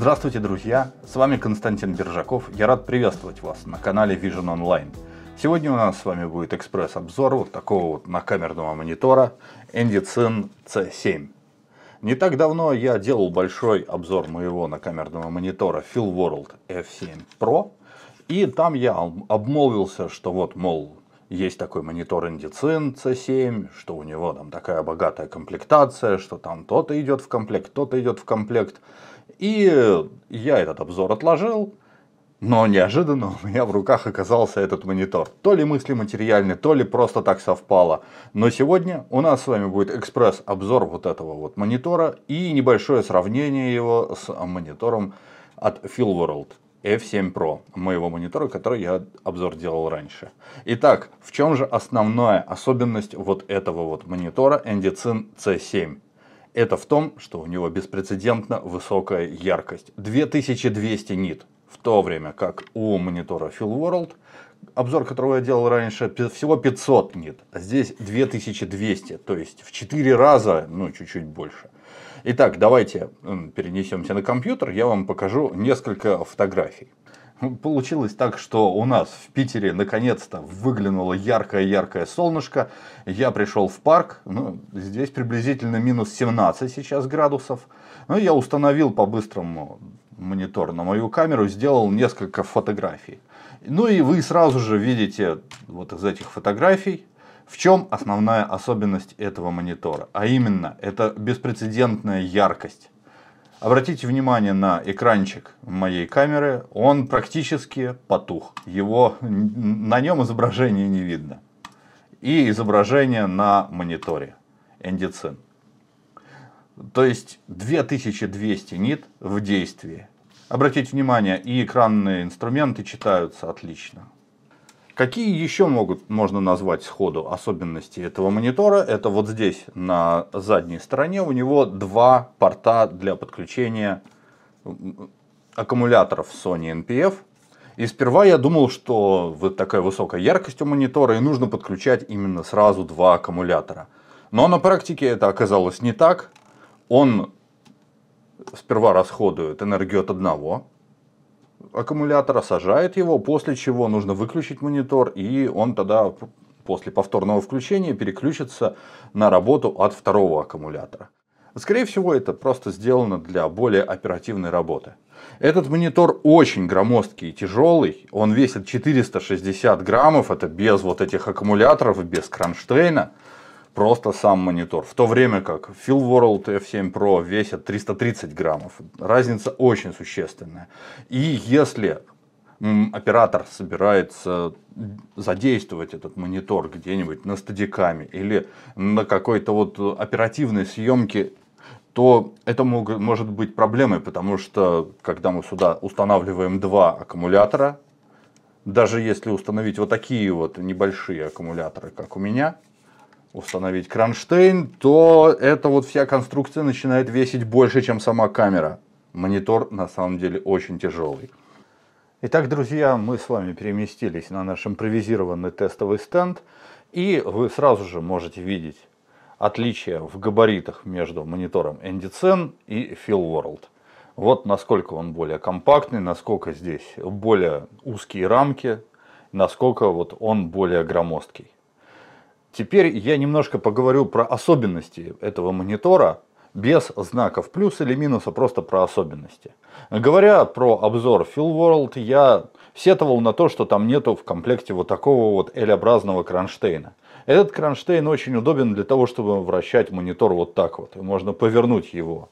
Здравствуйте, друзья! С вами Константин Бержаков. Я рад приветствовать вас на канале Vision Online. Сегодня у нас с вами будет экспресс-обзор вот такого вот накамерного монитора Endicin C7. Не так давно я делал большой обзор моего накамерного монитора Philworld F7 Pro. И там я обмолвился, что вот, мол, есть такой монитор Indicin C7, что у него там такая богатая комплектация, что там то-то идет в комплект, то-то идет в комплект. И э, я этот обзор отложил, но неожиданно у меня в руках оказался этот монитор. То ли мысли материальны, то ли просто так совпало. Но сегодня у нас с вами будет экспресс-обзор вот этого вот монитора и небольшое сравнение его с монитором от Philworld. F7 Pro, моего монитора, который я обзор делал раньше. Итак, в чем же основная особенность вот этого вот монитора Endicin C7? это в том, что у него беспрецедентно высокая яркость. 2200 нит. В то время как у монитора Full World, обзор которого я делал раньше, всего 500 нит. А здесь 2200, то есть в 4 раза, ну чуть-чуть больше. Итак, давайте перенесемся на компьютер, я вам покажу несколько фотографий. Получилось так, что у нас в Питере наконец-то выглянуло яркое-яркое солнышко. Я пришел в парк, ну, здесь приблизительно минус 17 сейчас градусов. Ну, я установил по-быстрому монитор на мою камеру, сделал несколько фотографий. Ну и вы сразу же видите вот из этих фотографий, в чем основная особенность этого монитора. А именно, это беспрецедентная яркость. Обратите внимание на экранчик моей камеры, он практически потух. Его, на нем изображение не видно. И изображение на мониторе NDC. То есть 2200 нит в действии. Обратите внимание, и экранные инструменты читаются отлично. Какие еще могут, можно назвать сходу особенности этого монитора? Это вот здесь на задней стороне у него два порта для подключения аккумуляторов Sony NPF. И сперва я думал, что вот такая высокая яркость у монитора и нужно подключать именно сразу два аккумулятора. Но на практике это оказалось не так. Он сперва расходует энергию от одного аккумулятора, сажает его, после чего нужно выключить монитор, и он тогда после повторного включения переключится на работу от второго аккумулятора. Скорее всего, это просто сделано для более оперативной работы. Этот монитор очень громоздкий и тяжелый. Он весит 460 граммов. Это без вот этих аккумуляторов, и без кронштейна просто сам монитор. В то время как Phil World F7 Pro весит 330 граммов. Разница очень существенная. И если оператор собирается задействовать этот монитор где-нибудь на стадиками или на какой-то вот оперативной съемке, то это мог, может быть проблемой, потому что когда мы сюда устанавливаем два аккумулятора, даже если установить вот такие вот небольшие аккумуляторы, как у меня, установить кронштейн, то эта вот вся конструкция начинает весить больше, чем сама камера. Монитор на самом деле очень тяжелый. Итак, друзья, мы с вами переместились на наш импровизированный тестовый стенд. И вы сразу же можете видеть отличие в габаритах между монитором NDCen и Feel World. Вот насколько он более компактный, насколько здесь более узкие рамки, насколько вот он более громоздкий. Теперь я немножко поговорю про особенности этого монитора, без знаков плюс или минуса, просто про особенности. Говоря про обзор World, я сетовал на то, что там нету в комплекте вот такого вот L-образного кронштейна. Этот кронштейн очень удобен для того, чтобы вращать монитор вот так вот. можно повернуть его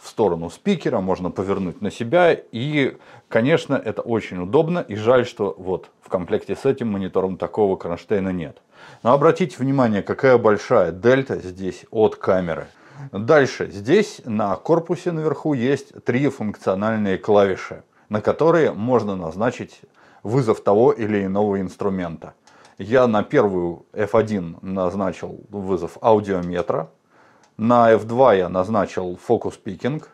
в сторону спикера, можно повернуть на себя. И, конечно, это очень удобно. И жаль, что вот в комплекте с этим монитором такого кронштейна нет. Но обратите внимание, какая большая дельта здесь от камеры. Дальше, здесь на корпусе наверху есть три функциональные клавиши, на которые можно назначить вызов того или иного инструмента. Я на первую F1 назначил вызов аудиометра, на F2 я назначил фокус-пикинг.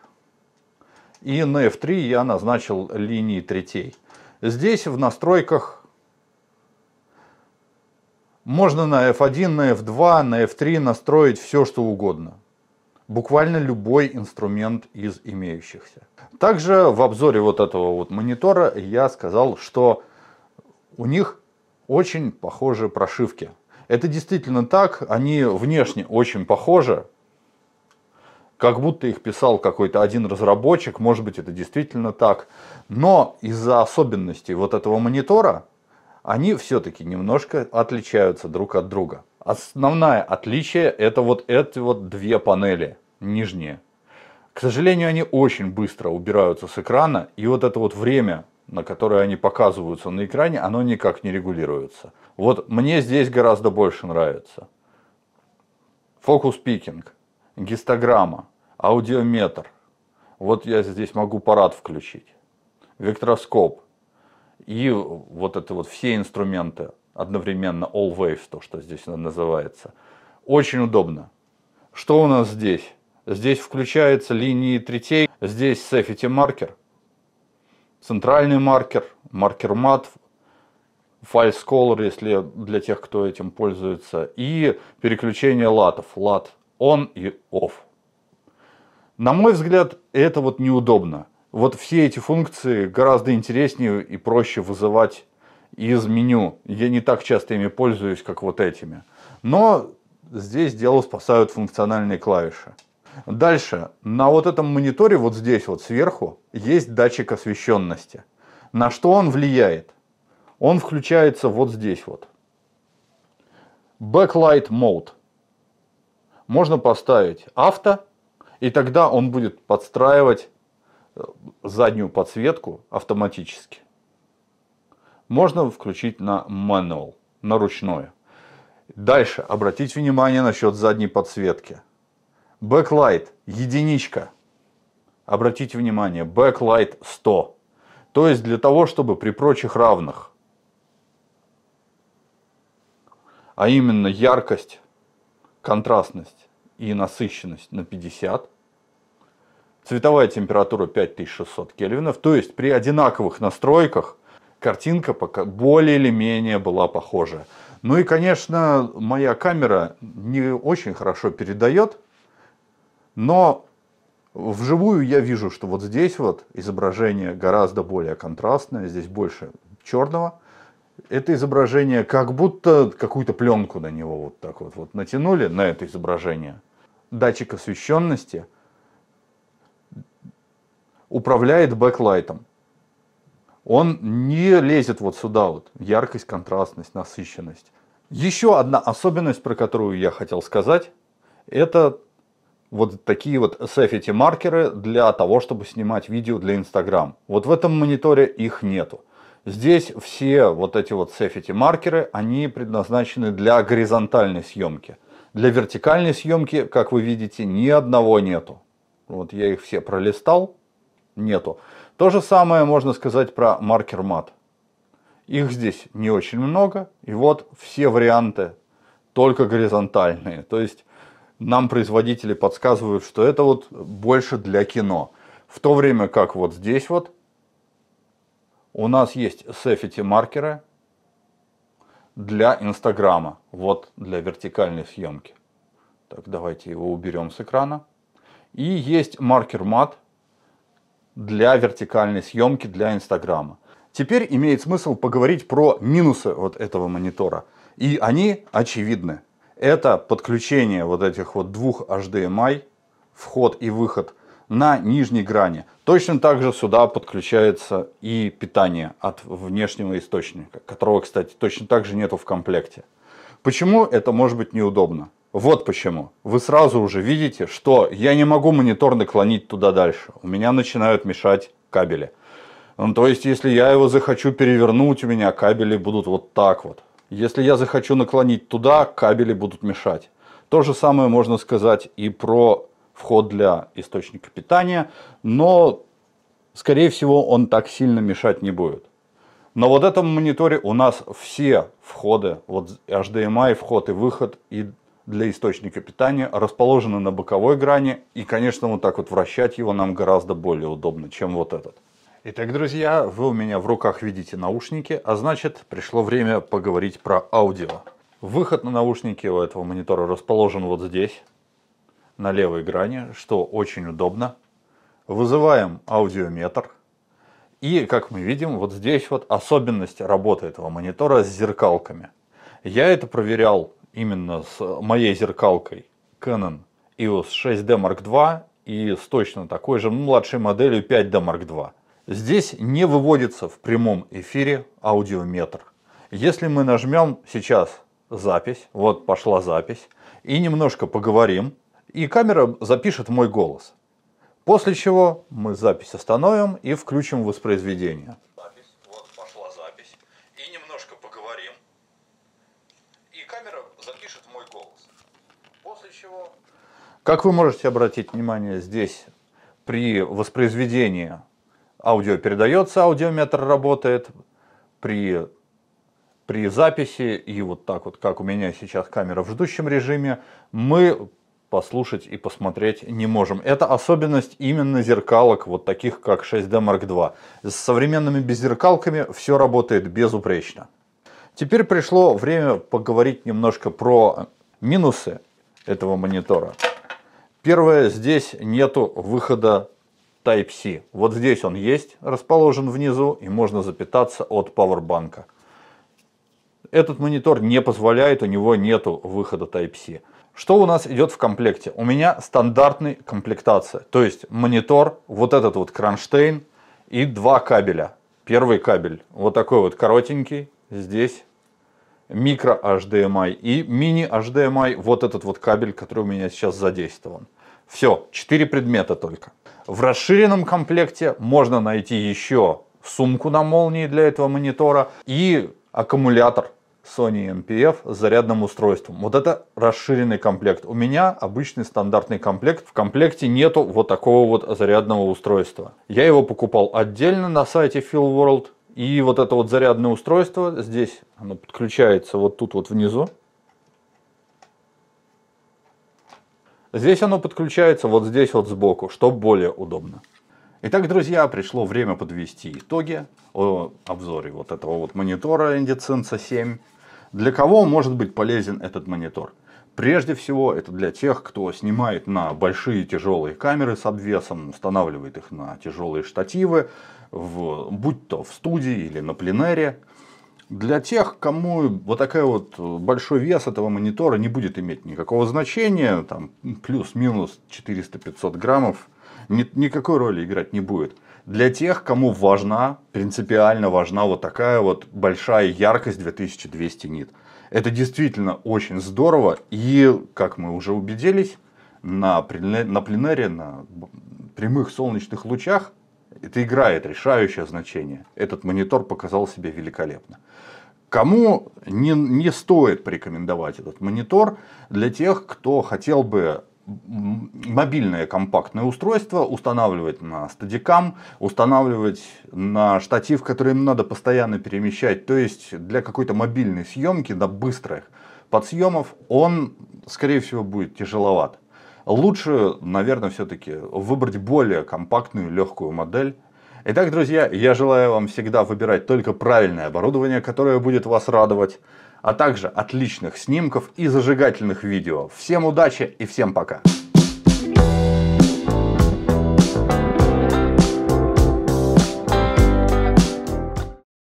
И на F3 я назначил линии третей. Здесь в настройках можно на F1, на F2, на F3 настроить все, что угодно. Буквально любой инструмент из имеющихся. Также в обзоре вот этого вот монитора я сказал, что у них очень похожи прошивки. Это действительно так, они внешне очень похожи как будто их писал какой-то один разработчик, может быть это действительно так, но из-за особенностей вот этого монитора они все-таки немножко отличаются друг от друга. Основное отличие это вот эти вот две панели нижние. К сожалению, они очень быстро убираются с экрана, и вот это вот время, на которое они показываются на экране, оно никак не регулируется. Вот мне здесь гораздо больше нравится. Фокус пикинг гистограмма, аудиометр. Вот я здесь могу парад включить, вектороскоп и вот это вот все инструменты одновременно, all waves, то, что здесь называется. Очень удобно. Что у нас здесь? Здесь включаются линии третей, здесь safety маркер, центральный маркер, маркер мат, файл Scholar, если для тех, кто этим пользуется, и переключение латов. Лат он и off. На мой взгляд, это вот неудобно. Вот все эти функции гораздо интереснее и проще вызывать из меню. Я не так часто ими пользуюсь, как вот этими. Но здесь дело спасают функциональные клавиши. Дальше. На вот этом мониторе, вот здесь вот сверху, есть датчик освещенности. На что он влияет? Он включается вот здесь вот. Backlight Mode можно поставить авто, и тогда он будет подстраивать э, заднюю подсветку автоматически. Можно включить на manual, на ручное. Дальше обратить внимание насчет задней подсветки. Бэклайт единичка. Обратите внимание, бэклайт 100. То есть для того, чтобы при прочих равных, а именно яркость контрастность и насыщенность на 50, цветовая температура 5600 кельвинов, то есть при одинаковых настройках картинка пока более или менее была похожа. Ну и, конечно, моя камера не очень хорошо передает, но вживую я вижу, что вот здесь вот изображение гораздо более контрастное, здесь больше черного – это изображение, как будто какую-то пленку на него вот так вот, вот натянули, на это изображение. Датчик освещенности управляет бэклайтом. Он не лезет вот сюда вот. Яркость, контрастность, насыщенность. Еще одна особенность, про которую я хотел сказать, это вот такие вот safety маркеры для того, чтобы снимать видео для Instagram. Вот в этом мониторе их нету. Здесь все вот эти вот сефити маркеры, они предназначены для горизонтальной съемки. Для вертикальной съемки, как вы видите, ни одного нету. Вот я их все пролистал, нету. То же самое можно сказать про маркер мат. Их здесь не очень много, и вот все варианты только горизонтальные. То есть нам производители подсказывают, что это вот больше для кино. В то время как вот здесь вот у нас есть Safety маркеры для Инстаграма, вот для вертикальной съемки. Так, давайте его уберем с экрана. И есть маркер мат для вертикальной съемки для Инстаграма. Теперь имеет смысл поговорить про минусы вот этого монитора. И они очевидны. Это подключение вот этих вот двух HDMI, вход и выход на нижней грани. Точно так же сюда подключается и питание от внешнего источника, которого, кстати, точно так же нету в комплекте. Почему это может быть неудобно? Вот почему. Вы сразу уже видите, что я не могу монитор наклонить туда дальше. У меня начинают мешать кабели. Ну, то есть, если я его захочу перевернуть, у меня кабели будут вот так вот. Если я захочу наклонить туда, кабели будут мешать. То же самое можно сказать и про вход для источника питания, но, скорее всего, он так сильно мешать не будет. На вот этом мониторе у нас все входы, вот HDMI вход и выход и для источника питания расположены на боковой грани. И, конечно, вот так вот вращать его нам гораздо более удобно, чем вот этот. Итак, друзья, вы у меня в руках видите наушники, а значит пришло время поговорить про аудио. Выход на наушники у этого монитора расположен вот здесь на левой грани, что очень удобно. Вызываем аудиометр. И, как мы видим, вот здесь вот особенность работы этого монитора с зеркалками. Я это проверял именно с моей зеркалкой Canon EOS 6D Mark II и с точно такой же ну, младшей моделью 5D Mark II. Здесь не выводится в прямом эфире аудиометр. Если мы нажмем сейчас запись, вот пошла запись, и немножко поговорим, и камера запишет мой голос. После чего мы запись остановим и включим воспроизведение. Запись, вот пошла запись. И немножко поговорим. И камера запишет мой голос. После чего... Как вы можете обратить внимание, здесь при воспроизведении аудио передается, аудиометр работает. При при записи и вот так вот, как у меня сейчас камера в ждущем режиме, мы послушать и посмотреть не можем. Это особенность именно зеркалок, вот таких как 6D Mark II. С современными беззеркалками все работает безупречно. Теперь пришло время поговорить немножко про минусы этого монитора. Первое, здесь нету выхода Type-C. Вот здесь он есть, расположен внизу, и можно запитаться от пауэрбанка. Этот монитор не позволяет, у него нету выхода Type-C. Что у нас идет в комплекте? У меня стандартная комплектация, то есть монитор, вот этот вот кронштейн и два кабеля. Первый кабель вот такой вот коротенький, здесь микро HDMI и мини HDMI, вот этот вот кабель, который у меня сейчас задействован. Все, четыре предмета только. В расширенном комплекте можно найти еще сумку на молнии для этого монитора и аккумулятор Sony MPF с зарядным устройством. Вот это расширенный комплект. У меня обычный стандартный комплект. В комплекте нету вот такого вот зарядного устройства. Я его покупал отдельно на сайте Feel World. И вот это вот зарядное устройство здесь, оно подключается вот тут вот внизу. Здесь оно подключается вот здесь вот сбоку, что более удобно. Итак, друзья, пришло время подвести итоги о обзоре вот этого вот монитора Indecenza 7. Для кого может быть полезен этот монитор? Прежде всего, это для тех, кто снимает на большие тяжелые камеры с обвесом, устанавливает их на тяжелые штативы, в, будь то в студии или на пленере. Для тех, кому вот такой вот э, большой вес этого монитора не будет иметь никакого значения, там плюс-минус 400-500 граммов, ни, никакой роли играть не будет для тех, кому важна, принципиально важна вот такая вот большая яркость 2200 нит. Это действительно очень здорово. И, как мы уже убедились, на, на пленэре, на прямых солнечных лучах это играет решающее значение. Этот монитор показал себя великолепно. Кому не, не стоит порекомендовать этот монитор? Для тех, кто хотел бы мобильное компактное устройство, устанавливать на стадикам, устанавливать на штатив, который им надо постоянно перемещать. То есть для какой-то мобильной съемки, да быстрых подсъемов, он, скорее всего, будет тяжеловат. Лучше, наверное, все-таки выбрать более компактную, легкую модель. Итак, друзья, я желаю вам всегда выбирать только правильное оборудование, которое будет вас радовать а также отличных снимков и зажигательных видео. Всем удачи и всем пока!